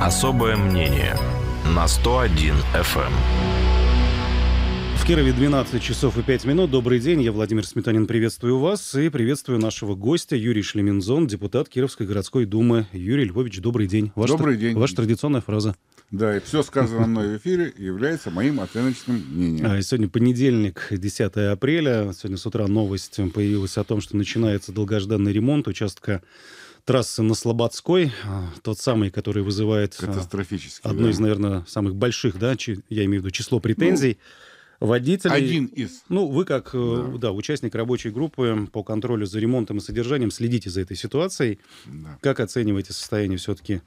Особое мнение на 101 FM. Эм. В Кирове 12 часов и 5 минут. Добрый день, я Владимир Сметанин, приветствую вас и приветствую нашего гостя Юрий Шлемензон, депутат Кировской городской думы. Юрий Львович, добрый день. Ваш добрый тр... день. Ваша традиционная фраза. Да, и все сказанное мной в эфире является моим оценочным мнением. А, сегодня понедельник, 10 апреля. Сегодня с утра новость появилась о том, что начинается долгожданный ремонт участка трассы на Слободской, а, тот самый, который вызывает а, Катастрофически, одно да. из, наверное, самых больших, да, я имею в виду число претензий. Ну, Водители... Один из. Ну, вы как э, да. Да, участник рабочей группы по контролю за ремонтом и содержанием следите за этой ситуацией. Да. Как оцениваете состояние все-таки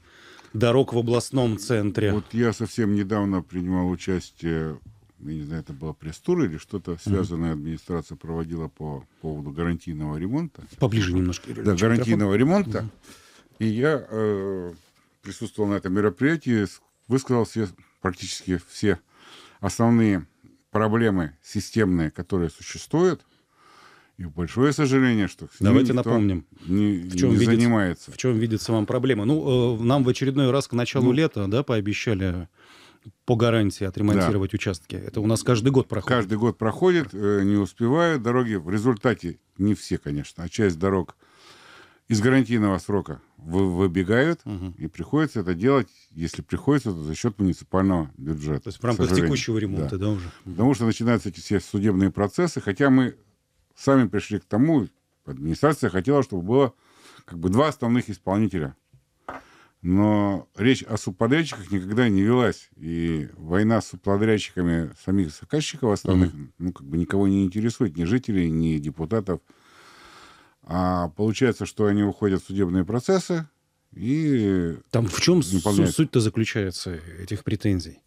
дорог в областном центре? Вот я совсем недавно принимал участие я не знаю, это была пресс тура или что-то связанное администрация проводила по поводу гарантийного ремонта. Поближе немножко. Да, гарантийного ремонта. Угу. И я э, присутствовал на этом мероприятии, высказал все, практически все основные проблемы системные, которые существуют. И большое сожаление, что давайте напомним, не, в чем не видит, занимается. В чем видится вам проблема? Ну, э, нам в очередной раз к началу ну, лета, да, пообещали по гарантии отремонтировать да. участки. Это у нас каждый год проходит. Каждый год проходит, э, не успевают дороги. В результате, не все, конечно, а часть дорог из гарантийного срока выбегают, угу. и приходится это делать, если приходится, то за счет муниципального бюджета. То есть в рамках текущего ремонта, да. да, уже? Потому что начинаются эти все судебные процессы, хотя мы сами пришли к тому, администрация хотела, чтобы было как бы два основных исполнителя но речь о субподрядчиках никогда не велась. И война с субподрядчиками самих заказчиков основных, mm-hmm. ну, как бы никого не интересует, ни жителей, ни депутатов. А получается, что они уходят в судебные процессы и... Там в чем суть-то заключается этих претензий?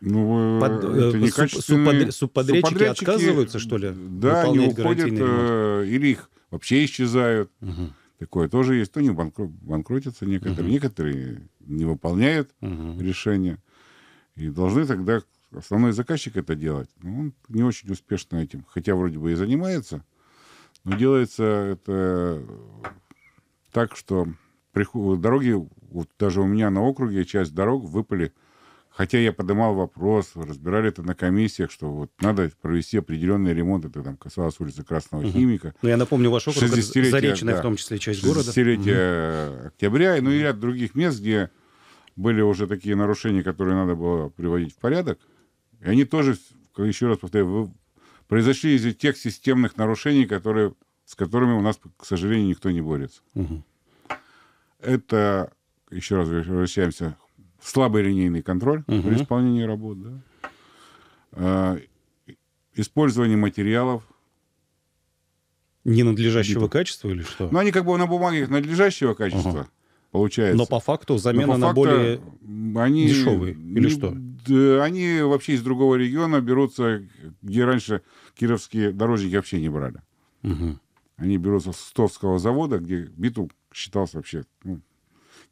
Ну, э, Под, э, это некачественные... субподрядчики, субподрядчики отказываются, что ли? Да, они уходят, э, или их вообще исчезают. Угу. Такое тоже есть. То не банкрот, банкротятся некоторые, угу. некоторые не выполняют угу. решения. И должны тогда основной заказчик это делать. Но ну, он не очень успешно этим, хотя вроде бы и занимается, но делается это так, что дороги, вот даже у меня на округе часть дорог выпали Хотя я поднимал вопрос, разбирали это на комиссиях, что вот надо провести определенный ремонт. Это там касалось улицы Красного угу. Химика. Ну, я напомню, ваш округ, Заречная да, в том числе часть города. 60-летие угу. октября, ну и ряд других мест, где были уже такие нарушения, которые надо было приводить в порядок. И они тоже, еще раз повторяю, произошли из-за тех системных нарушений, которые, с которыми у нас, к сожалению, никто не борется. Угу. Это, еще раз возвращаемся, слабый линейный контроль угу. при исполнении работ, да. А, использование материалов. Ненадлежащего типа. качества или что? Ну, они как бы на бумаге надлежащего качества, угу. получается. Но по факту замена по на факту более они... дешевые или что? Они вообще из другого региона берутся, где раньше кировские дорожники вообще не брали. Угу. Они берутся с Товского завода, где битум считался вообще ну,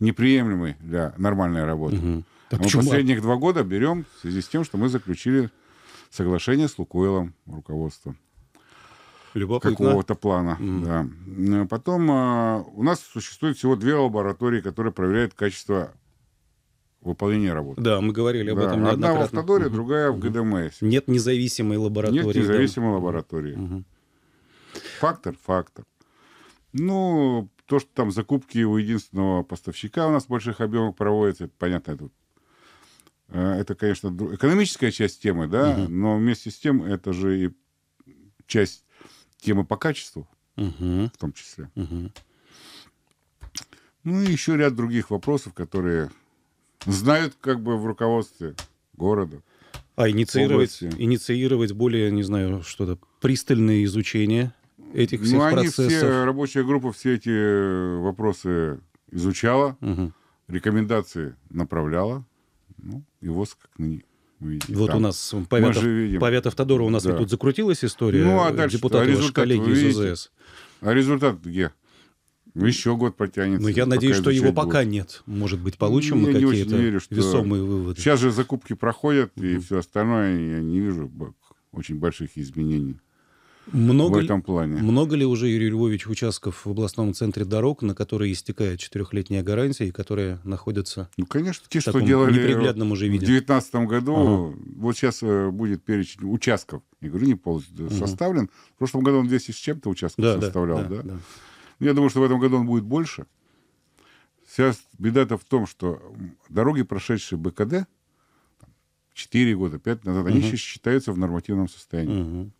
неприемлемый для нормальной работы. Угу. а мы почему? последних два года берем в связи с тем, что мы заключили соглашение с Лукойлом, руководством. Любопытно. какого-то плана. Mm. Да. Ну, а потом а, у нас существует всего две лаборатории, которые проверяют качество выполнения работы. Да, мы говорили об этом Одна в Автодоре, mm-hmm. другая в ГДМС. Нет независимой лаборатории. Нет независимой да. лаборатории. Mm-hmm. Фактор, фактор. Ну, то, что там закупки у единственного поставщика у нас в больших объемах проводятся, понятно, это, э, это конечно, экономическая часть темы, да, угу. но вместе с тем это же и часть темы по качеству угу. в том числе. Угу. Ну и еще ряд других вопросов, которые знают как бы в руководстве города. А инициировать, инициировать более, не знаю, что-то пристальное изучение этих ну, всех ну, процессов? Они все, рабочая группа все эти э, вопросы изучала, угу. рекомендации направляла. Ну, и ВОЗ как ныне. Видите, вот там. у нас Павета, Павета Автодора у нас да. тут закрутилась история ну, а дальше, депутата а результат, коллеги из ОЗС. А результат где? Ну, еще год потянется. Ну я надеюсь, что его будет. пока нет. Может быть, получим ну, мы какие-то верю, что... весомые выводы. Сейчас же закупки проходят, mm-hmm. и все остальное я не вижу очень больших изменений много в этом плане. много ли уже, Юрий Львович, участков в областном центре дорог, на которые истекает четырехлетняя гарантия и которые находятся ну, конечно, те, в таком что делали неприглядном уже виде? В 2019 году, ага. вот сейчас э, будет перечень участков, я говорю, не полностью угу. составлен. В прошлом году он 200 с чем-то участков да, составлял, да, да? да? да. Я думаю, что в этом году он будет больше. Сейчас беда-то в том, что дороги, прошедшие БКД, 4 года, 5 назад, угу. они сейчас считаются в нормативном состоянии. Угу.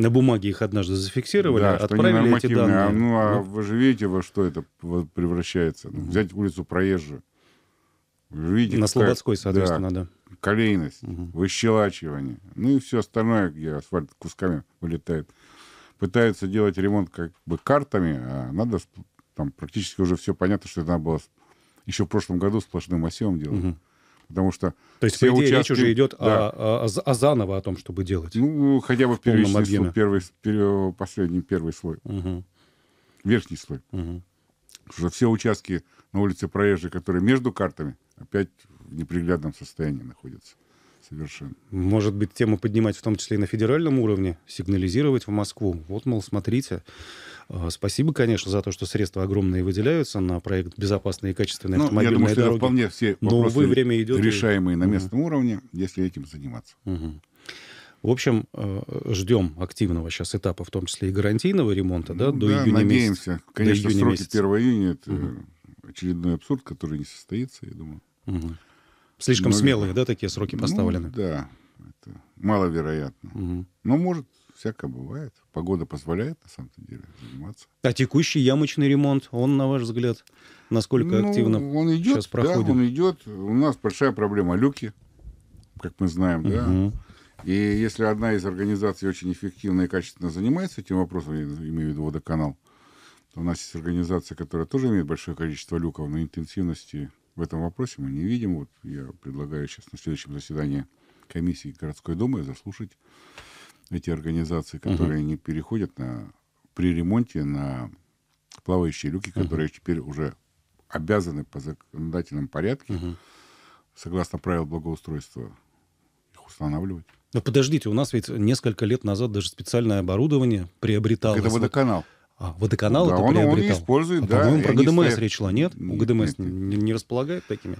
На бумаге их однажды зафиксировали, да, отправили эти данные. А, ну, а ну. вы же видите, во что это превращается. Угу. Взять улицу проезжую. Вы видите, На какая, Слободской, соответственно, да. да. Колейность, угу. выщелачивание. Ну и все остальное, где асфальт кусками вылетает. Пытаются делать ремонт как бы картами, а надо там практически уже все понятно, что это надо было еще в прошлом году сплошным массивом делать. Угу потому что... То есть, все по идее, участки... речь уже идет да. о, о, о заново о том, чтобы делать. Ну, хотя бы в первичный слой, первый, первый, последний первый слой. Угу. Верхний слой. Угу. что все участки на улице проезжей, которые между картами, опять в неприглядном состоянии находятся совершенно. Может быть, тему поднимать в том числе и на федеральном уровне, сигнализировать в Москву. Вот, мол, смотрите. А, спасибо, конечно, за то, что средства огромные выделяются на проект «Безопасные и качественные ну, я думаю, дороги». Что вполне все Но, увы, время идет решаемые и... на местном угу. уровне, если этим заниматься. Угу. В общем, э, ждем активного сейчас этапа, в том числе и гарантийного ремонта, да, ну, до да, июня надеемся. месяца. Конечно, до июня сроки месяца. 1 июня – это угу. очередной абсурд, который не состоится, я думаю. Угу. Слишком много... смелые, да, такие сроки ну поставлены? Ну, да, это маловероятно. Угу. Ну, но может, всякое бывает. Погода позволяет, на самом-то деле, заниматься. А текущий ямочный ремонт, он, на ваш взгляд, насколько ну, активно он идет, сейчас проходит? Да, он идет. У нас большая проблема люки, как мы знаем, угу. да. И если одна из организаций очень эффективно и качественно занимается этим вопросом, я имею в виду водоканал, то у нас есть организация, которая тоже имеет большое количество люков, но интенсивности в этом вопросе мы не видим. Вот я предлагаю сейчас на следующем заседании комиссии городской думы заслушать эти организации, которые угу. не переходят на при ремонте на плавающие люки, которые угу. теперь уже обязаны по законодательном порядке, угу. согласно правил благоустройства, их устанавливать. Но подождите, у нас ведь несколько лет назад даже специальное оборудование приобреталось. Это водоканал. Вот а, водоканал да, это он, приобретал. он использует, а, да. По-моему, про ГДМС стоят... речь шла, нет? У ГДМС не, не располагает такими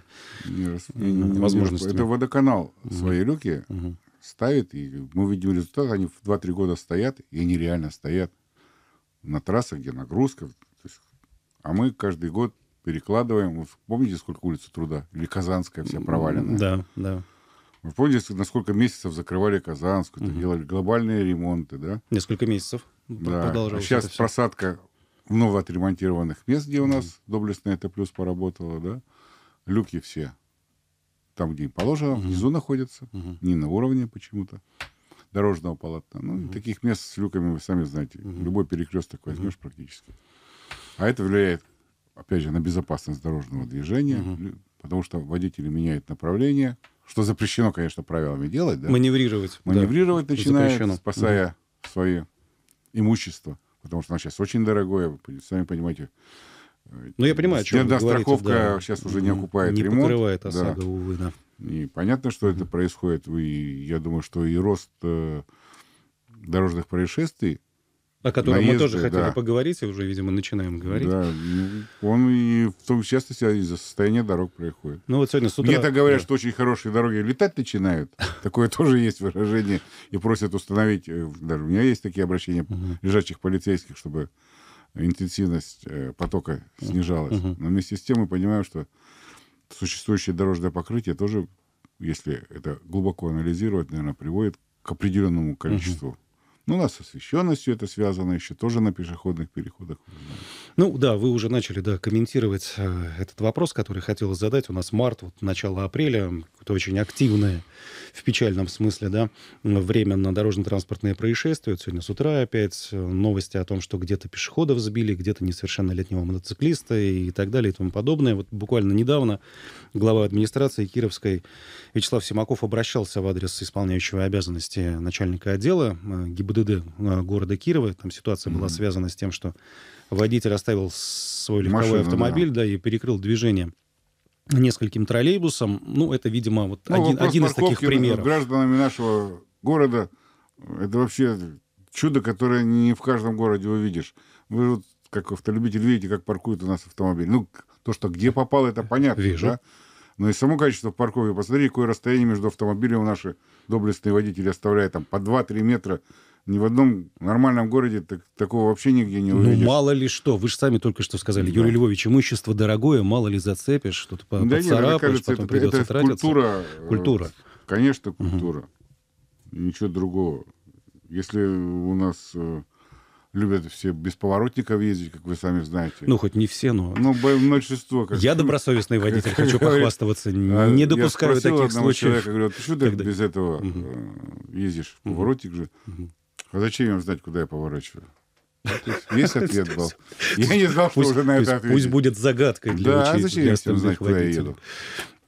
не рас... возможностями? Это водоканал угу. свои люки угу. ставит, и мы видим результат, они в 2-3 года стоят, и они реально стоят на трассах, где нагрузка. Есть, а мы каждый год перекладываем. Вы помните, сколько улица труда? Или Казанская вся проваленная? Да, да. Вы помните, сколько месяцев закрывали Казанскую, угу. делали глобальные ремонты, да? Несколько месяцев да. продолжалось. А сейчас просадка в много отремонтированных мест, где у нас mm-hmm. это плюс поработало да. Люки все там, где им положено, mm внизу находятся, mm не на уровне почему-то дорожного полотна. Ну, mm таких мест с люками вы сами знаете. mm Любой перекресток возьмешь mm практически. А это влияет, опять же, на безопасность дорожного движения, mm потому что водители меняют направление, что запрещено, конечно, правилами делать. Да? Маневрировать. Маневрировать да. начинают, спасая mm свои имущество, потому что оно сейчас очень дорогое, вы сами понимаете. Э, ну, я понимаю, что вы страховка да. сейчас уже не окупает не ремонт. Не покрывает ОСАГО, да. увы, да. И понятно, что это происходит. И я думаю, что и рост э, дорожных происшествий о котором наезды, мы тоже хотели да. поговорить, и уже, видимо, начинаем говорить. Да, он и в том числе из-за состояния дорог происходит. Ну вот сегодня с утра... Мне-то говорят, да. что очень хорошие дороги летать начинают. Такое тоже есть выражение. И просят установить... Э, даже у меня есть такие обращения угу. лежачих полицейских, чтобы интенсивность э, потока снижалась. Но вместе с тем мы понимаем, что существующее дорожное покрытие тоже, если это глубоко анализировать, наверное, приводит к определенному количеству ну, у нас с освещенностью это связано еще тоже на пешеходных переходах. Ну да, вы уже начали да, комментировать э, этот вопрос, который хотелось задать. У нас март, вот, начало апреля, это очень активное в печальном смысле да, время на дорожно-транспортные происшествия. Вот сегодня с утра опять э, новости о том, что где-то пешеходов сбили, где-то несовершеннолетнего мотоциклиста и так далее и тому подобное. Вот буквально недавно глава администрации Кировской Вячеслав Симаков обращался в адрес исполняющего обязанности начальника отдела ГИБДД э, ГИБДД э, города Кирова. Там ситуация была связана с тем, что водитель оставил свой легковой Машину, автомобиль, да. да, и перекрыл движение нескольким троллейбусам. Ну, это, видимо, вот ну, один, один из таких примеров. Гражданами нашего города это вообще чудо, которое не в каждом городе увидишь. Вы вот как автолюбитель видите, как паркуют у нас автомобиль. Ну, то, что где попало, это понятно. Вижу. Да? но и само качество парковки. Посмотри, какое расстояние между автомобилем наши доблестные водители оставляют, там по 2-3 метра. Ни в одном нормальном городе так, такого вообще нигде не ну, увидишь. Ну, мало ли что. Вы же сами только что сказали, да. Юрий Львович, имущество дорогое, мало ли зацепишь, что-то да поцарапаешь, нет, кажется, потом это, придется это тратиться. Культура. Э, культура. Конечно, культура. Угу. Ничего другого. Если у нас э, любят все без поворотников ездить, как вы сами знаете. Ну, хоть не все, но... Ну, большинство. Как... Я добросовестный водитель, хочу похвастываться. А, не допускаю таких случаев. Я говорю, «А ты что ты без этого э, ездишь? Поворотик же. А зачем вам знать, куда я поворачиваю? Весь ответ был. Я не знал, что уже на это ответить. Пусть будет загадкой для Да, а зачем я знать, куда я еду?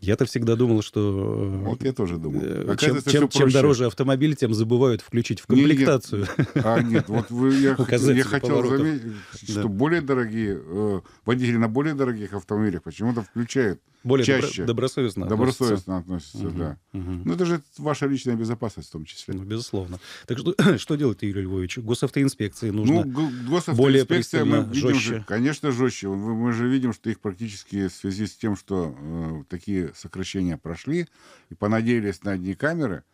Я-то всегда думал, что... Э, вот я тоже думал. Э, Оказывается, чем, чем, чем дороже автомобиль, тем забывают включить в комплектацию. Нет, нет. А, нет, вот вы, я, я хотел заметить, что да. более дорогие, э, водители на более дорогих автомобилях почему-то включают более чаще. Добро, добросовестно, добросовестно относятся. угу, да. Угу. Ну, это же ваша личная безопасность в том числе. Ну, безусловно. Так что, что делает Юрий Львович? Госавтоинспекции ну, нужно ну, госавтоинспекция более пристально, мы видим жестче. Же, конечно, жестче. Мы же видим, что их практически в связи с тем, что э, такие сокращения прошли и понадеялись на одни камеры,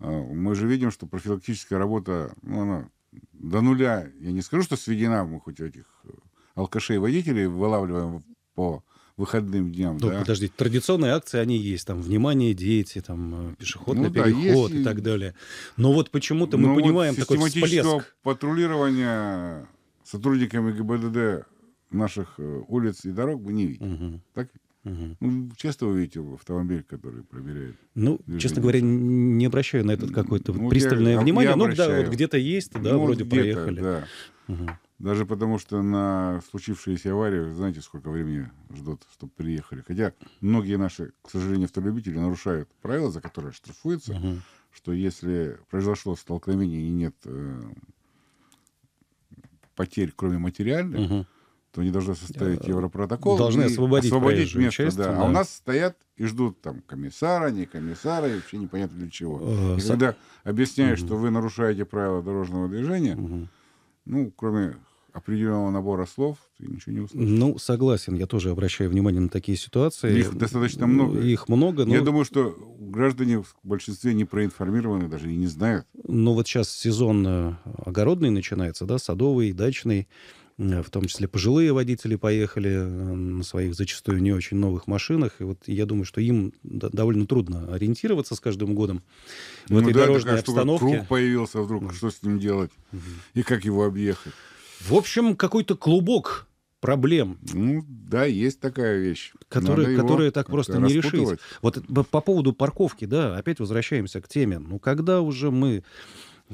а, мы же видим, что профилактическая работа, ну, она до нуля, я не скажу, что сведена, мы хоть этих э, алкашей-водителей вылавливаем по выходным дням. Ну, да? подождите, традиционные акции, они есть, там, внимание, дети, там, э, пешеходный ну, да, переход есть... и так далее. Но вот почему-то мы Но ну, понимаем вот такой всплеск. патрулирования сотрудниками ГБДД наших э, улиц и дорог мы не видим. Угу. Так Угу. Ну, часто вы видите автомобиль, который проверяет. Ну, движение. честно говоря, не обращаю на этот какое-то ну, пристальное я, внимание. Я ну, да, вот где-то есть, да, ну, вроде проехали. Да. Угу. Даже потому что на случившиеся аварии, знаете, сколько времени ждут, чтобы приехали. Хотя многие наши, к сожалению, автолюбители нарушают правила, за которые штрафуются, угу. что если произошло столкновение и нет э, потерь, кроме материальных, угу то они должны составить э, европротокол. Должны освободить, освободить место, часть, да. да. А у нас стоят и ждут там комиссара, не комиссара, и вообще непонятно для чего. Uh, и сам... когда объясняешь, uh-huh. что вы нарушаете правила дорожного движения, uh-huh. ну, кроме определенного набора слов ты ничего не услышишь. Ну, согласен, я тоже обращаю внимание на такие ситуации. Их достаточно много. Их много, но... Я думаю, что граждане в большинстве не проинформированы, даже и не знают. но ну, вот сейчас сезон э, огородный начинается, да, садовый, дачный. Э, в том числе пожилые водители поехали э, на своих зачастую не очень новых машинах. И вот я думаю, что им довольно трудно ориентироваться с каждым годом в ну, этой да, дорожной такая, обстановке. Круг появился вдруг, что с ним делать угу. и как его объехать. В общем, какой-то клубок проблем. Ну, да, есть такая вещь. Которые, которые так просто не решить. Вот э, по поводу парковки, да, опять возвращаемся к теме. Ну, когда уже мы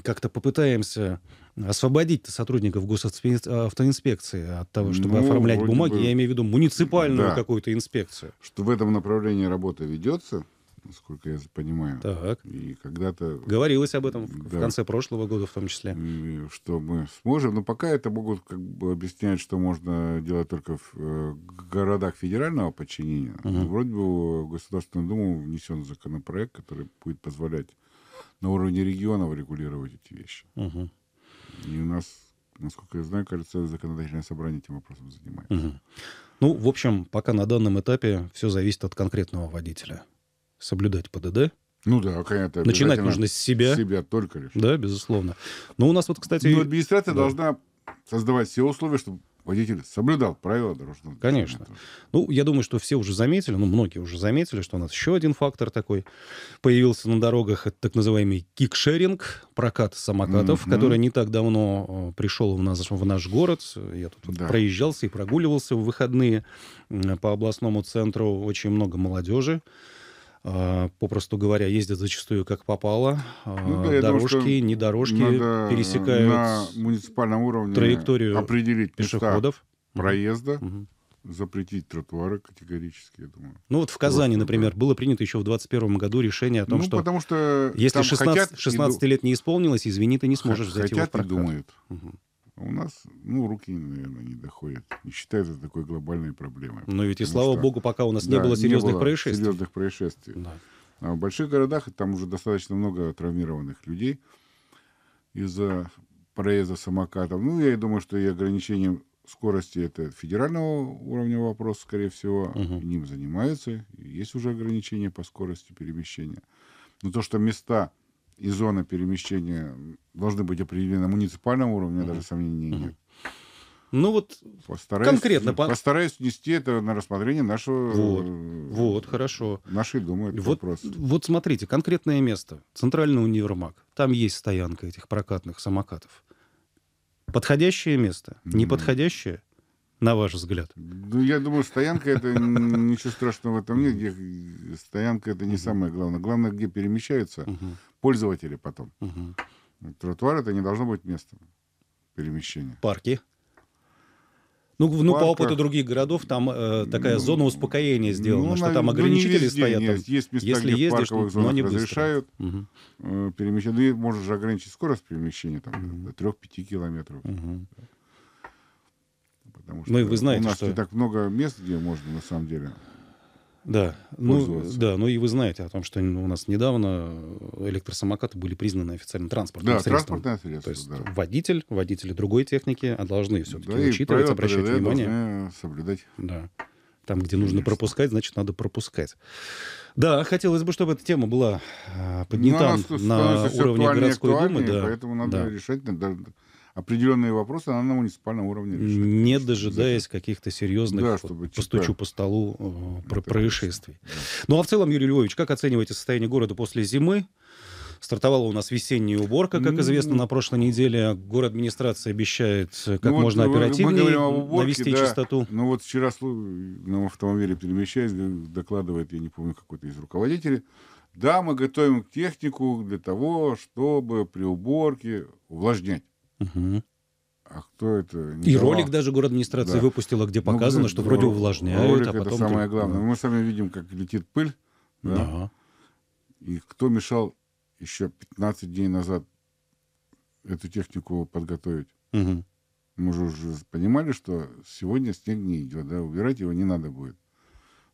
как-то попытаемся освободить сотрудников госавтоинспекции от того, чтобы ну, оформлять бумаги, бы... я имею в виду муниципальную да. какую-то инспекцию. Что в этом направлении работа ведется, насколько я понимаю. Так. И когда-то... Говорилось об этом да, в конце прошлого года в том числе. И что мы сможем. Но пока это могут как бы объяснять, что можно делать только в э, городах федерального подчинения. Угу. Вроде бы в Государственную Думу внесен законопроект, который будет позволять на уровне регионов регулировать эти вещи. Угу. И у нас, насколько я знаю, кажется, законодательное собрание этим вопросом занимается. Угу. Ну, в общем, пока на данном этапе все зависит от конкретного водителя. Соблюдать ПДД, ну да, конечно. Начинать нужно с себя. С себя только лишь. Да, безусловно. Но ну, у нас вот, кстати... Но ну, администрация да. должна создавать все условия, чтобы водитель соблюдал правила дорожного движения. Конечно. Ну, я думаю, что все уже заметили, ну, многие уже заметили, что у нас еще один фактор такой появился на дорогах, это так называемый кикшеринг, прокат самокатов, mm-hmm. который не так давно э, пришел в наш, в наш город. Я тут да. проезжался и прогуливался в выходные по областному центру. Очень много молодежи а, попросту говоря, ездят зачастую как попало. А, ну, да, дорожки, думаю, не дорожки пересекают на муниципальном уровне траекторию определить пешеходов. Проезда. Угу. Запретить тротуары категорически, я думаю. Ну вот в Казани, например, было принято еще в 2021 году решение о том, ну, что, потому что если 16, хотят, 16 лет не исполнилось, извини, ты не сможешь хотят, его в прокат. и думают. Угу. А у нас, ну, руки, наверное, не доходят. Не считается такой глобальной проблемой. Но ведь и слава что, богу, пока у нас да, не было серьезных не было происшествий. Серьезных происшествий. Да. А в больших городах там уже достаточно много травмированных людей из-за проезда самокатов. Ну, я думаю, что и ограничением скорости это федерального уровня вопрос, скорее всего, угу. ним занимаются. Есть уже ограничения по скорости перемещения. Но то, что места и зона перемещения должны быть определены на муниципальном уровне, угу. даже сомнений нет. Ну вот постараюсь, конкретно... По... Постараюсь внести это на рассмотрение нашего... Вот, э, вот хорошо. Нашей думы этот вот, вопрос. Вот смотрите, конкретное место. Центральный универмаг. Там есть стоянка этих прокатных самокатов. Подходящее место, неподходящее на ваш взгляд? Ну, я думаю, стоянка это ничего страшного в этом нет. Стоянка это не самое главное. Главное, где перемещаются пользователи потом. Тротуар это не должно быть местом перемещения. Парки. Ну, ну по опыту других городов там э, такая ну, зона успокоения ну, сделана, ну, что там ну, ограничители ну, стоят. Нет, там, есть места, если где ездишь, парковых зонах но не разрешают угу. э, перемещение. Ну, можно же ограничить скорость перемещения там, угу. до 3-5 километров. Угу. Потому ну что Мы, вы знаете, у нас что... не так много мест, где можно на самом деле да, ну, да, ну и вы знаете о том, что у нас недавно э, электросамокаты были признаны официальным транспортным да, средством. Транспортное средство, То есть да. водитель, водители другой техники, а должны все-таки да, учитывать, обращать внимание. Э, соблюдать. Да. Там, где Конечно. нужно пропускать, значит, надо пропускать. Да, хотелось бы, чтобы эта тема была э, поднята на уровне городской думы. Да. Поэтому надо да. решать, надо определенные вопросы она на муниципальном уровне решает. Не дожидаясь каких-то серьезных, да, чтобы вот, постучу по столу, э, про происшествий. Да. Ну а в целом, Юрий Львович, как оцениваете состояние города после зимы? Стартовала у нас весенняя уборка, как известно, ну, на прошлой неделе. Город администрация обещает э, как ну, можно вот, оперативнее уборке, навести да. чистоту. Ну вот вчера на ну, автомобиле перемещаясь, докладывает, я не помню, какой-то из руководителей, да, мы готовим технику для того, чтобы при уборке увлажнять. Угу. А кто это? Николай. И ролик даже город администрации да. выпустила, где ну, показано, ну, что вроде ну, увлажняют, ролик а потом... это самое главное. Да. Мы сами видим, как летит пыль. Да? да. И кто мешал еще 15 дней назад эту технику подготовить? Угу. Мы же уже понимали, что сегодня снег не идет, да, убирать его не надо будет.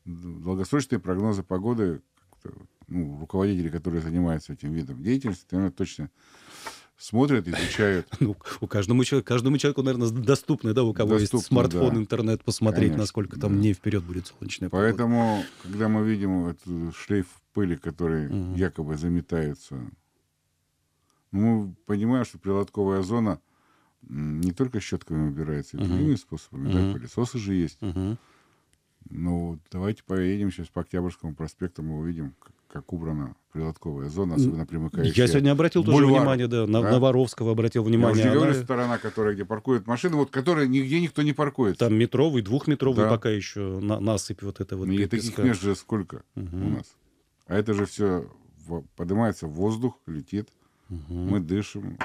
Долгосрочные прогнозы погоды, ну, руководители, которые занимаются этим видом деятельности, наверное, точно смотрят, изучают. Ну, у каждому человеку, каждому человеку, наверное, доступно, да, у кого доступно, есть смартфон, да. интернет, посмотреть, Конечно, насколько там да. дней вперед будет солнечная Поэтому, погода. когда мы видим этот шлейф пыли, который угу. якобы заметается, ну, мы понимаем, что прилотковая зона не только щетками убирается, и угу. другими способами, угу. да, пылесосы же есть. Угу. Ну, давайте поедем сейчас по Октябрьскому проспекту, мы увидим, как убрана прилотковая зона, особенно примыкающая. Я сегодня обратил бульвар, тоже внимание, да, на, да? на Воровского обратил внимание. Я уже Она... сторона, которая, где паркуют машины, вот которая нигде никто не паркует. Там метровый, двухметровый да. пока еще на, насыпь вот это вот. И таких песка. мест же сколько угу. у нас. А это же все поднимается в воздух, летит, угу. мы дышим.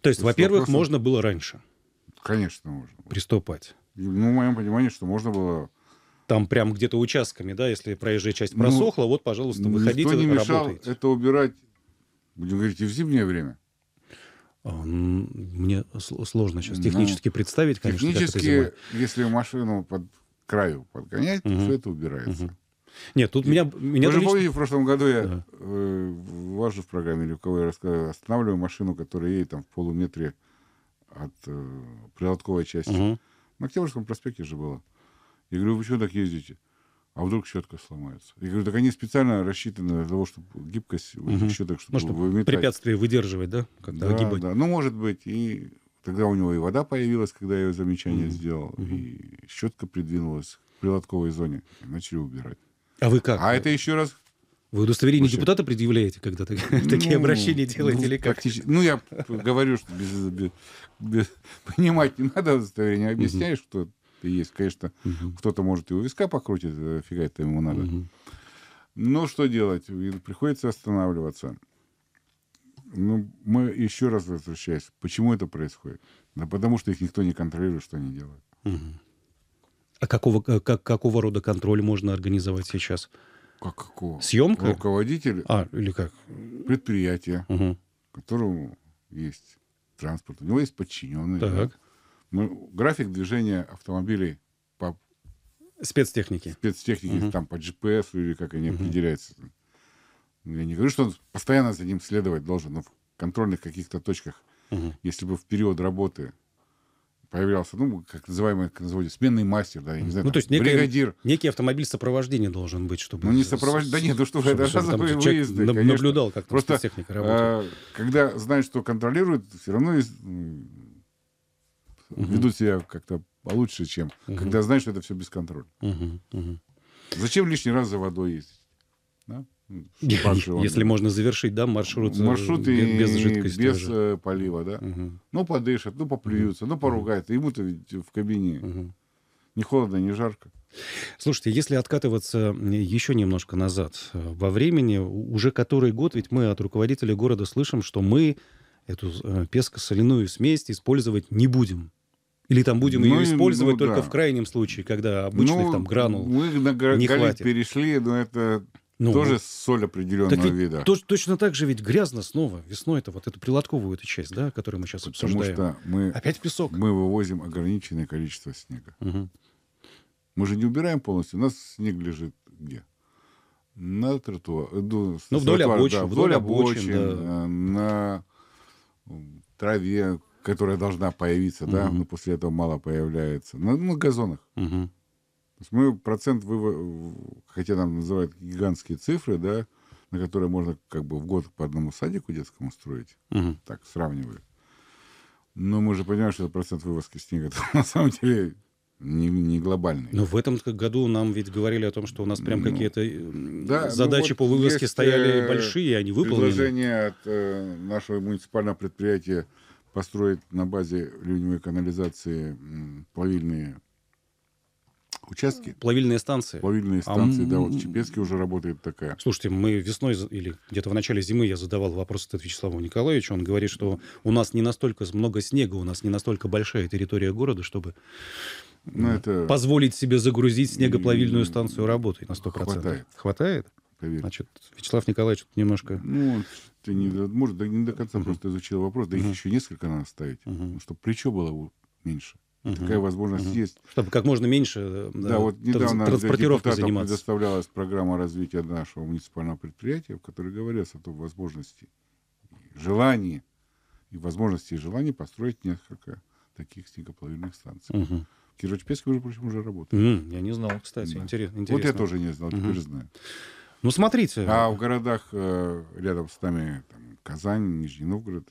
То есть, во-первых, можно было раньше. Конечно, можно. Приступать. Ну, в моем понимании, что можно было там прям где-то участками, да, если проезжая часть ну, просохла, ну, вот, пожалуйста, выходите, никто не мешал работаете. это убирать, будем говорить, и в зимнее время. А, мне сложно сейчас технически ну, представить, конечно. Технически, если машину под краю подгонять, угу. то все это убирается. Угу. Нет, тут и, меня... меня Вы же лично... помните, в прошлом году я да. э, вас же в программе или у кого я рассказывал, останавливаю машину, которая едет там в полуметре от э, прилотковой части. Угу на Октябрьском проспекте же было. Я говорю, вы что так ездите? А вдруг щетка сломается? Я говорю, так они специально рассчитаны для того, чтобы гибкость угу. щеток, чтобы Может, ну, выметать. препятствие выдерживать, да? когда то да, огибать. да. Ну, может быть, и тогда у него и вода появилась, когда я ее замечание угу. сделал, угу. и щетка придвинулась в прилотковой зоне. И начали убирать. А вы как? А это еще раз вы удостоверение Слушай, депутата предъявляете, когда так, ну, такие обращения делаете ну, или как? Ну, я говорю, что без, без, без, понимать не надо удостоверение. Объясняешь, что есть. Конечно, кто-то может и у виска покрутит, э, фига это ему надо. Но ну, что делать? Приходится останавливаться. Ну, мы еще раз возвращаясь. Почему это происходит? Да потому что их никто не контролирует, что они делают. А какого, э, как, какого рода контроль можно организовать сейчас? Как какого? Съемка? Руководитель а, или как? предприятие, угу. которому есть транспорт. У него есть подчиненные. Так. Да? Ну, Мы, график движения автомобилей по спецтехники. Спецтехники угу. там по GPS или как они угу. определяются. Я не говорю, что он постоянно за ним следовать должен, но в контрольных каких-то точках, угу. если бы в период работы появлялся, ну, как называемый, как называют, сменный мастер, да, я не знаю, ну, там, то есть некое, бригадир. Некий автомобиль сопровождения должен быть, чтобы... Ну, не сопровождение, да нет, ну что, чтобы, это чтобы, ну, разовые выезды, наб- наблюдал, как там Просто, техника работает. А, когда знаешь, что контролирует, все равно есть, угу. ведут себя как-то получше, чем угу. когда знаешь, что это все без контроля. Угу, угу. Зачем лишний раз за водой ездить? Да? Типа, если можно завершить, да, маршрут э, маршруты без жидкости. Без уже. Э, полива, да. Угу. Ну, подышат, ну, поплюются, ну, поругают. Ему-то ведь в кабине угу. не холодно, не жарко. Слушайте, если откатываться еще немножко назад э, во времени, уже который год, ведь мы от руководителя города слышим, что мы эту песко-соляную смесь использовать не будем. Или там будем ну, ее использовать ну, только да. в крайнем случае, когда обычных ну, там гранул мы на не перешли, но это ну, Тоже ну, соль определенного так вида. То, точно так же ведь грязно снова весной это вот эту прилотковую эту часть, да, которую мы сейчас Потому обсуждаем. Потому что мы опять песок. Мы вывозим ограниченное количество снега. Угу. Мы же не убираем полностью. У нас снег лежит где? На тротуар, ну, ну вдоль тротуар, обочин, да, вдоль обочин, да. Э, на траве, которая должна появиться, угу. да, но после этого мало появляется. На, на ну, газонах. Угу мы процент, вывод хотя нам называют гигантские цифры, да, на которые можно как бы в год по одному садику детскому строить, угу. так сравнивают. Но мы же понимаем, что это процент вывозки снега на самом деле не, не глобальный. Но в этом году нам ведь говорили о том, что у нас прям ну, какие-то э, да, ну задачи ну вот по вывозке стояли э, большие, они выполнены. Предложение от э, нашего муниципального предприятия построить на базе ливневой канализации плавильные участки? Плавильные станции. Плавильные а станции, а, да, вот в Чепецке уже работает такая. Слушайте, мы весной или где-то в начале зимы я задавал вопрос от Вячеславу Николаевичу, он говорит, что у нас не настолько много снега, у нас не настолько большая территория города, чтобы ну, это... позволить себе загрузить снегоплавильную станцию работой на 100%. Хватает. Хватает? Поверь. Значит, Вячеслав Николаевич немножко... Ну, ты не, может, да, не до конца uh-huh. просто изучил вопрос, да их еще несколько надо ставить, чтобы плечо было меньше. Угу. Такая возможность угу. есть. Чтобы как можно меньше да, э, да, вот недавно транспортировкой заниматься. предоставлялась программа развития нашего муниципального предприятия, в которой говорилось о том возможности, желании и возможности и желании построить несколько таких снегоплавильных станций. Угу. Кирово-Чепецкий, между прочим, уже работает. Mm, я не знал, кстати. Да. Интересно, интересно. Вот я тоже не знал, теперь mm-hmm. знаю. Ну, смотрите. А в городах э, рядом с нами там, Казань, Нижний Новгород,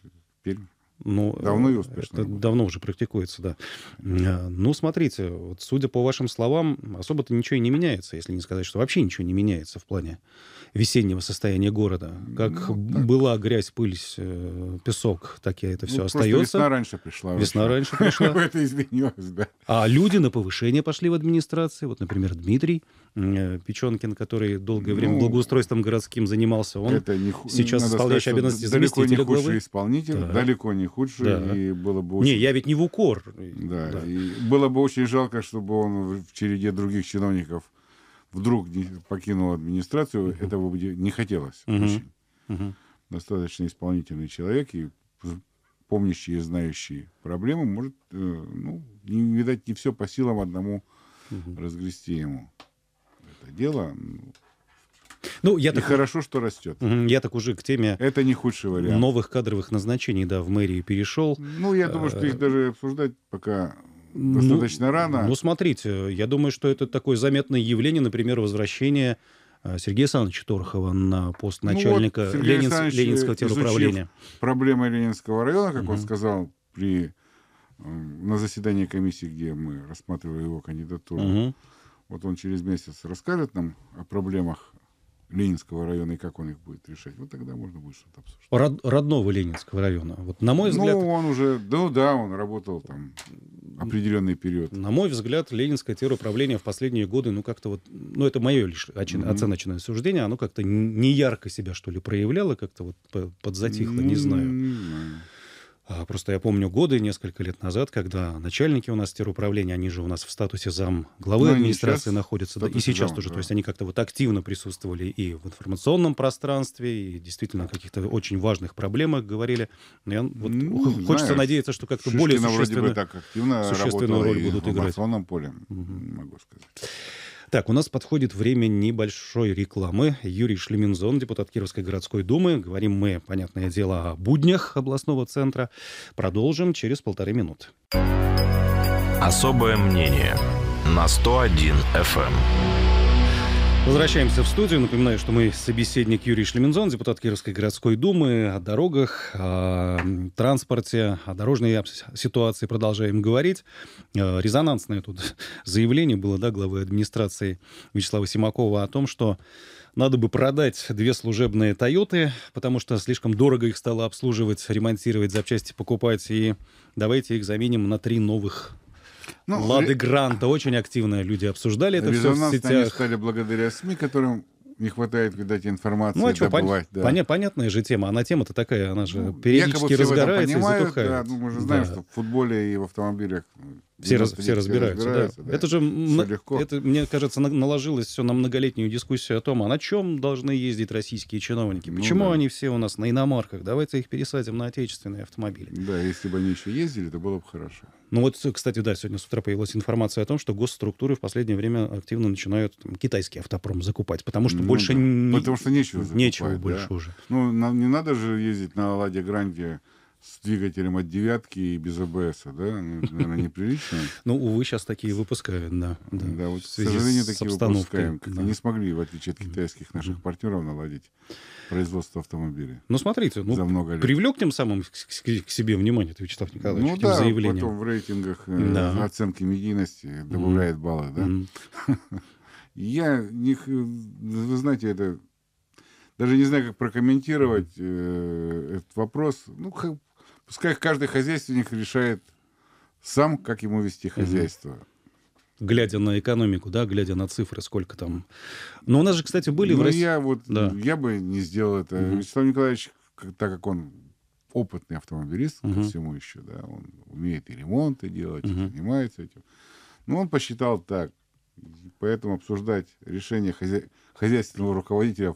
Пермь, ну, давно и успешно. Это давно уже практикуется, да. А, ну, смотрите, вот судя по вашим словам, особо-то ничего и не меняется, если не сказать, что вообще ничего не меняется в плане весеннего состояния города. Как ну, была грязь, пыль, э, песок, так и это все ну, остается. Весна раньше пришла. Весна вообще. раньше пришла. Это изменилось, да. А люди на повышение пошли в администрации. Вот, например, Дмитрий Э, Печенкин, который долгое ну, время ну, благоустройством городским занимался, он это не, сейчас стал еще обязанности заместителя не главы. исполнитель, да. далеко не худший, да. и было бы очень... Не, я ведь не в укор. Да, да. И было бы очень жалко, чтобы он в череде других чиновников вдруг не покинул администрацию, угу. этого бы не хотелось угу. очень. Угу. Достаточно исполнительный человек, и помнящий и знающий проблемы, может, э, ну, не, видать, не все по силам одному угу. разгрести ему это дело. Ну, я и так... хорошо, что растет. Я так уже к теме... Это не худший вариант. Новых кадровых назначений, да, в мэрии перешел. Ну, я думаю, что э, их даже обсуждать пока ну, достаточно ну, рано. Ну, смотрите, я думаю, что это такое заметное явление, например, возвращение э, Сергея Александровича Торхова на пост начальника ну, вот Ленинс... Ленинского теруправления. Проблема Ленинского района, как угу. он сказал при, э, на заседании комиссии, где мы рассматривали его кандидатуру, угу вот он через месяц расскажет нам о проблемах Ленинского района и как он их будет решать. Вот тогда можно будет что-то обсуждать. Род, родного Ленинского района. Вот на мой взгляд... Ну, он уже, ну да, он работал там определенный период. На мой взгляд, ленинское терроуправление в последние годы, ну как-то вот, ну это мое лишь очин, mm-hmm. оценочное суждение, оно как-то не ярко себя что ли проявляло, как-то вот подзатихло, mm-hmm. не знаю. А, просто я помню годы, несколько лет назад, когда начальники у нас теруправления, они же у нас в статусе зам главы ну, администрации находятся, да, и сейчас зам, тоже, да. то есть они как-то вот активно присутствовали и в информационном пространстве, и действительно о каких-то очень важных проблемах говорили. Но я, вот, ну, хочется знаешь, надеяться, что как-то более существенно, бы так активно существенную роль будут играть. В информационном поле, угу. могу сказать. Так, у нас подходит время небольшой рекламы. Юрий Шлемензон, депутат Кировской городской думы. Говорим мы, понятное дело, о буднях областного центра. Продолжим через полторы минуты. Особое мнение на 101 FM. Возвращаемся в студию. Напоминаю, что мой собеседник Юрий Шлемензон, депутат Кировской городской думы. О дорогах, о транспорте, о дорожной ситуации продолжаем говорить. Э, резонансное тут заявление было, да, главы администрации Вячеслава Симакова о том, что надо бы продать две служебные «Тойоты», потому что слишком дорого их стало обслуживать, ремонтировать, запчасти покупать, и давайте их заменим на три новых ну, Лады Гранта очень активно люди обсуждали это все в сетях. они стали благодаря СМИ, которым не хватает, видать, информации ну, а что, добывать. Пон... Да. Пон... Понятная же тема, она тема-то такая, она же ну, периодически разгорается понимают, и затухает. Да, ну, мы же знаем, да. что в футболе и в автомобилях ну, все, раз, все разбираются. разбираются да. Да. Это же, на, легко. Это, мне кажется, на, наложилось все на многолетнюю дискуссию о том, а на чем должны ездить российские чиновники? Ну Почему ну, да. они все у нас на иномарках? Давайте их пересадим на отечественные автомобили. Да, если бы они еще ездили, то было бы хорошо. Ну вот, кстати, да, сегодня с утра появилась информация о том, что госструктуры в последнее время активно начинают там, китайский автопром закупать, потому что ну, больше... Да. Не... Потому что нечего закупать. Нечего да? больше уже. Ну, нам не надо же ездить на «Ладе Гранде» с двигателем от девятки и без АБС, да? Ну, Наверное, неприлично. Ну, увы, сейчас такие выпускают, да. Да, да вот, к сожалению, такие выпускаем. Как-то не смогли, в отличие от китайских наших партнеров, наладить производство автомобилей. Ну, смотрите, ну, за много лет. привлек тем самым к, себе внимание, ты, Вячеслав ну Николаевич, ну, этим да, заявлением. потом в рейтингах э, да. оценки медийности добавляет mm. баллы, да? Mm. Я, не, э, вы знаете, это даже не знаю, как прокомментировать э, этот вопрос. Ну, как, пускай каждый хозяйственник решает сам, как ему вести хозяйство. Угу. Глядя на экономику, да, глядя на цифры, сколько там. Но у нас же, кстати, были ну, в России. Я вот да. я бы не сделал это. Угу. Вячеслав Николаевич, так как он опытный автомобилист угу. ко всему еще, да, он умеет и ремонты делать, угу. и занимается этим. Но ну, он посчитал так. Поэтому обсуждать решение хозя... хозяйственного руководителя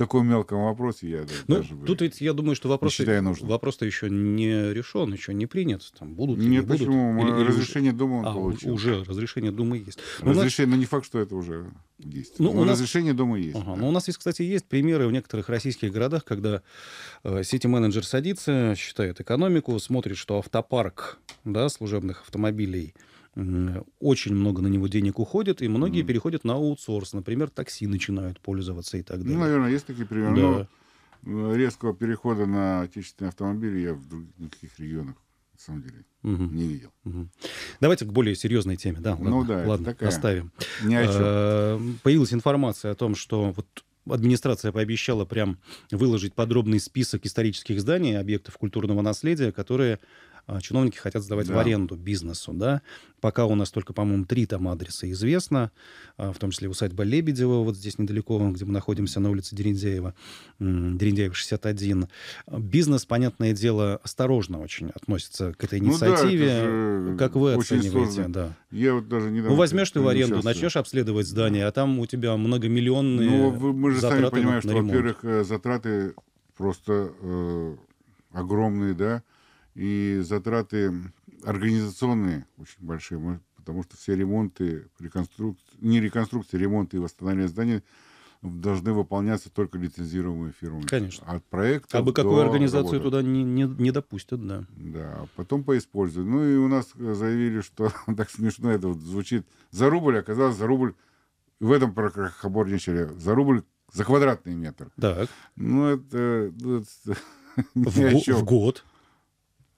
таком мелком вопросе я ну, даже Тут ведь, я думаю, что вопрос, вопрос-то еще не решен, еще не принят. Там будут Нет, не будут. почему? Или, разрешение или... Думы он а, получил. Уже разрешение Думы есть. Но разрешение, нас... Ну, но не факт, что это уже есть. Ну, но у нас... Разрешение Думы есть. Ага, да. Но ну, у нас есть, кстати, есть примеры в некоторых российских городах, когда э, сити-менеджер садится, считает экономику, смотрит, что автопарк да, служебных автомобилей – очень много на него денег уходит, и многие mm. переходят на аутсорс. Например, такси начинают пользоваться и так ну, далее. Ну, наверное, есть такие примеры. Да. резкого перехода на отечественные автомобили я в других никаких регионах, на самом деле, угу. не видел. Угу. Давайте к более серьезной теме. Да, ну ладно, ну да, ладно, такая... оставим. Не о чем. Эм, появилась информация о том, что вот администрация пообещала прям выложить подробный список исторических зданий, объектов культурного наследия, которые а, чиновники хотят сдавать да. в аренду бизнесу, да. Пока у нас только, по-моему, три там адреса известно, а, в том числе усадьба Лебедева, вот здесь недалеко, где мы находимся, на улице Дерендеева, Дерендеева 61. Бизнес, понятное дело, осторожно очень относится к этой инициативе. Ну, да, как вы оцениваете? Сложно. Да. Я вот даже не Ну, возьмешь ты в аренду, начнешь обследовать здание, а там у тебя многомиллионные Ну, мы же затраты сами понимаем, что, во-первых, э, затраты просто э, огромные, да, и затраты организационные очень большие, потому что все ремонты, реконструкции, не реконструкции, ремонты и восстановление здания должны выполняться только лицензируемые фирмы. Конечно. От проекта. А бы какую организацию работы. туда не, не, не допустят, да. Да, потом поиспользуют. Ну и у нас э, заявили, что так смешно это вот звучит. За рубль, оказалось, за рубль, в этом прокахоборничали, за рубль за квадратный метр. Так. Ну это... Ну, это в, го- в год?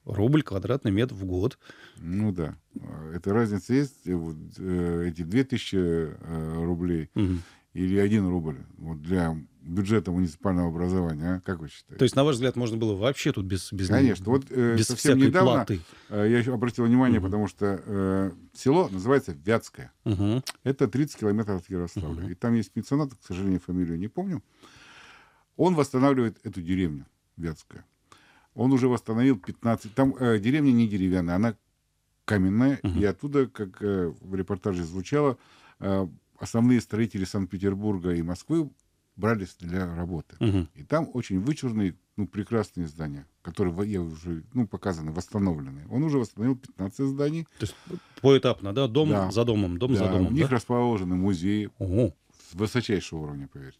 рубль квадратный метр в год. Ну да. А, Эта разница есть. Э, э, эти 2000 э, рублей угу. или 1 рубль вот для бюджета муниципального образования, а? как вы считаете? То есть, на ваш взгляд, можно было вообще тут без без Конечно. Вот э, без совсем недавно платы. я еще обратил внимание, угу. потому что э, село называется Вятское. Угу. Это 30 километров от Ярославля. Угу. И там есть меценат, к сожалению, фамилию не помню. Он восстанавливает эту деревню Вятское он уже восстановил 15... Там э, деревня не деревянная, она каменная, угу. и оттуда, как э, в репортаже звучало, э, основные строители Санкт-Петербурга и Москвы брались для работы. Угу. И там очень вычурные, ну, прекрасные здания, которые я уже, ну, показаны, восстановлены. Он уже восстановил 15 зданий. То есть поэтапно, да? Дом да. за домом, дом да, за домом, в них да? расположены музеи Ого. высочайшего уровня, поверьте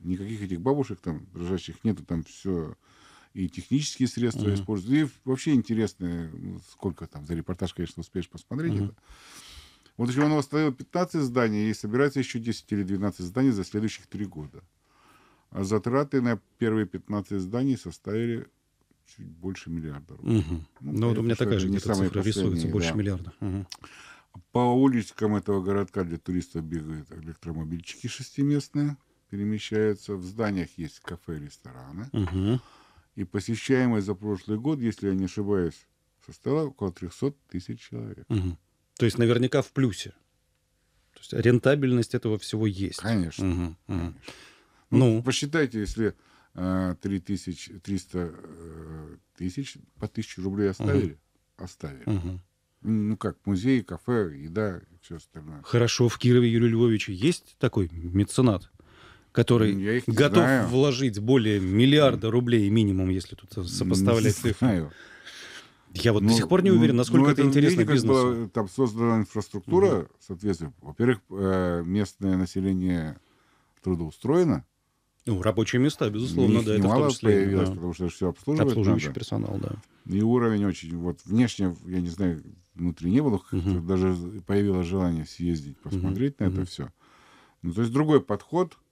Никаких этих бабушек там, дрожащих нету, там все и технические средства mm-hmm. используют. И вообще интересно, ну, сколько там за репортаж, конечно, успеешь посмотреть mm-hmm. это. Вот еще он восстановил 15 зданий, и собирается еще 10 или 12 зданий за следующих 3 года. А затраты на первые 15 зданий составили чуть больше миллиарда рублей. Угу. Ну, ну вот у меня такая же Не то цифра рисуется, больше да. миллиарда. Угу. По уличкам этого городка для туристов бегают электромобильчики шестиместные, перемещаются. В зданиях есть кафе, рестораны. Угу и посещаемость за прошлый год, если я не ошибаюсь, составила около 300 тысяч человек. Угу. То есть наверняка в плюсе. То есть рентабельность этого всего есть. Конечно. Угу, Конечно. Ну, ну, посчитайте, если э, 3300 э, тысяч по 1000 рублей оставили, угу. оставили. Угу. Ну как, музей, кафе, еда, все остальное. Хорошо, в Кирове Юрий Львович есть такой меценат? который готов знаю. вложить более миллиарда рублей минимум, если тут сопоставлять цифры. Я вот ну, до сих пор не ну, уверен, насколько ну, это, это интересно видите, бизнесу. Была, там создана инфраструктура, угу. соответственно. Во-первых, э, местное население трудоустроено. Ну, рабочие места, безусловно, Их да, это в том числе. появилось, да. потому что все обслуживает Обслуживающий надо. персонал, да. И уровень очень, вот внешне, я не знаю, внутри не было, угу. даже появилось желание съездить, посмотреть угу. на это угу. все. Ну, то есть другой подход –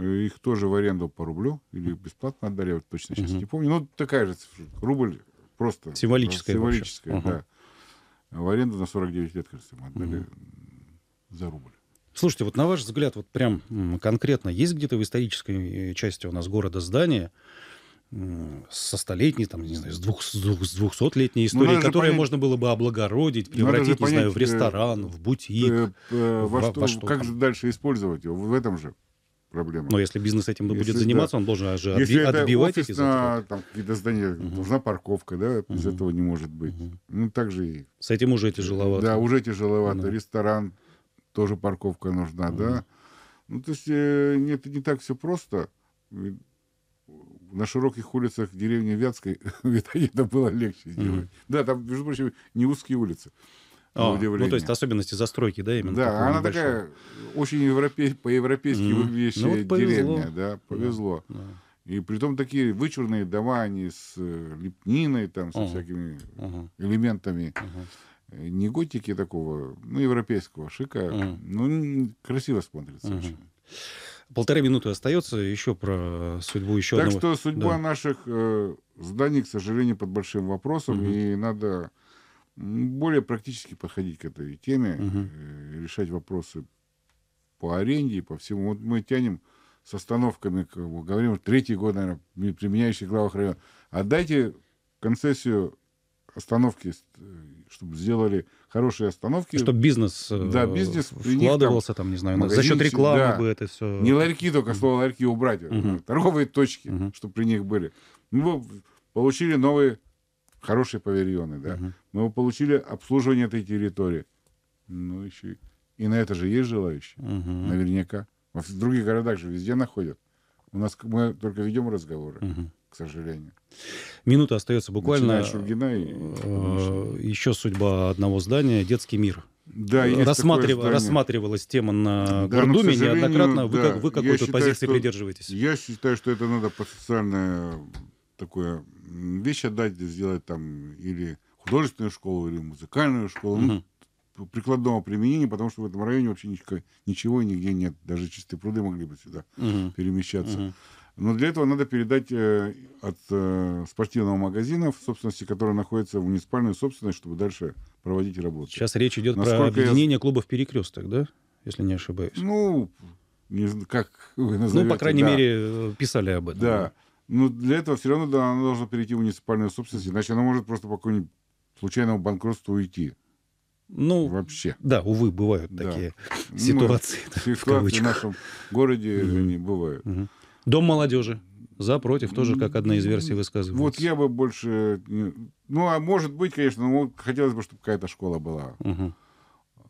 их тоже в аренду по рублю или бесплатно отдали, вот точно сейчас угу. не помню. Ну, такая же Рубль просто... Символическая. Символическая, угу. да. В аренду на 49 лет, кажется, мы отдали угу. за рубль. Слушайте, вот на ваш взгляд, вот прям конкретно, есть где-то в исторической э, части у нас города здание со столетней, там, не знаю, с, двух, с 200-летней ну, историей, ну, которая понять, можно было бы облагородить, превратить, понять, не знаю, в э, ресторан, в бутик, э, э, во, во что, во что. Как же дальше использовать его? В этом же проблема. Но если бизнес этим если, будет заниматься, да, он должен же отби- если отбивать офис эти на, там какие-то здания, угу. парковка, да, угу. без этого не может быть. Угу. Ну, так же и... С этим уже тяжеловато. Да, уже тяжеловато. Да. Ресторан, тоже парковка нужна, угу. да. Ну, то есть, э, нет, не так все просто. На широких улицах деревни Вятской это было легче сделать. Да, там, между прочим, не узкие улицы. А, удивление. Ну, то есть особенности застройки, да, именно? Да, она небольшой. такая очень европе... по-европейски mm. выглядящая ну, вот повезло. деревня, да, повезло. Да, да. И притом такие вычурные дома, они с э, лепниной, там, со uh-huh. всякими uh-huh. элементами. Uh-huh. Не готики такого, ну, европейского шика. Uh-huh. Ну, красиво смотрится uh-huh. очень. Полторы минуты остается еще про судьбу еще Так одного... что судьба да. наших э, зданий, к сожалению, под большим вопросом, uh и надо более практически подходить к этой теме, угу. решать вопросы по аренде, по всему. Вот мы тянем с остановками, как бы, говорим, третий год, наверное, применяющий главах района. Отдайте концессию остановки, э, чтобы сделали хорошие остановки. Чтобы бизнес, э, да, бизнес вкладывался, там, там, не знаю, магазин, за счет рекламы да. бы это все. Не ларьки, только а слово ларьки убрать, угу. торговые точки, угу. чтобы при них были. Мы получили новые хорошие павильоны, да. Угу мы получили обслуживание этой территории. Ну, еще и на это же есть желающие, угу. наверняка. В других городах же везде находят. У нас мы только ведем разговоры, угу. к сожалению. Минута остается буквально. Э, и... Э, еще судьба одного здания «Детский мир». Да, Рассматрив... Рассматривалась тема на да, Гордуме неоднократно. Да. Вы, как, вы какой-то считаю, позиции что... придерживаетесь? Я считаю, что это надо по социальное такое вещь отдать, сделать там или художественную школу или музыкальную школу, угу. ну, прикладного применения, потому что в этом районе вообще ничего, ничего и нигде нет. Даже чистые пруды могли бы сюда угу. перемещаться. Угу. Но для этого надо передать э, от э, спортивного магазина в собственности, который находится в муниципальной собственности, чтобы дальше проводить работу. Сейчас речь идет Насколько про объединение я... клубов перекресток, да? Если не ошибаюсь. Ну, не знаю, как вы назовете. Ну, по крайней да. мере, э, писали об этом. Да. Но для этого все равно да, оно должно перейти в муниципальную собственность, иначе она может просто по какой-нибудь случайному банкротства уйти. Ну, вообще. Да, увы, бывают да. такие ситуации. Ну, ситуации в, в нашем городе угу. они бывают. Угу. Дом молодежи. За, против, тоже как одна из версий высказывается. Вот я бы больше... Ну, а может быть, конечно, но ну, хотелось бы, чтобы какая-то школа была угу.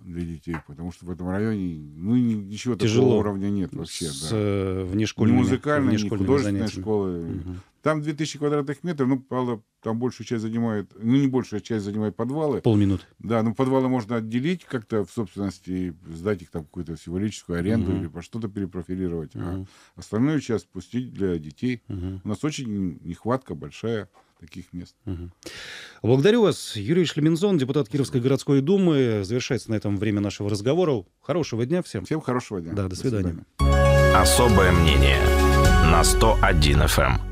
для детей, потому что в этом районе ну, ничего Тяжело. такого уровня нет вообще. С да. Э, внешкольными, ни музыкальной, ни художественной школы. Угу. Там 2000 квадратных метров, ну, правда, там большую часть занимает, ну, не большая часть занимает подвалы. Полминуты. Да, ну подвалы можно отделить как-то в собственности, сдать их там какую-то символическую аренду Uh -huh. или по что-то перепрофилировать. Uh -huh. А остальную часть пустить для детей. Uh -huh. У нас очень нехватка большая таких мест. Угу. Благодарю вас, Юрий Шлемензон, депутат Кировской городской думы. Завершается на этом время нашего разговора. Хорошего дня всем. Всем хорошего дня. Да, до, до свидания. свидания. Особое мнение на 101 FM.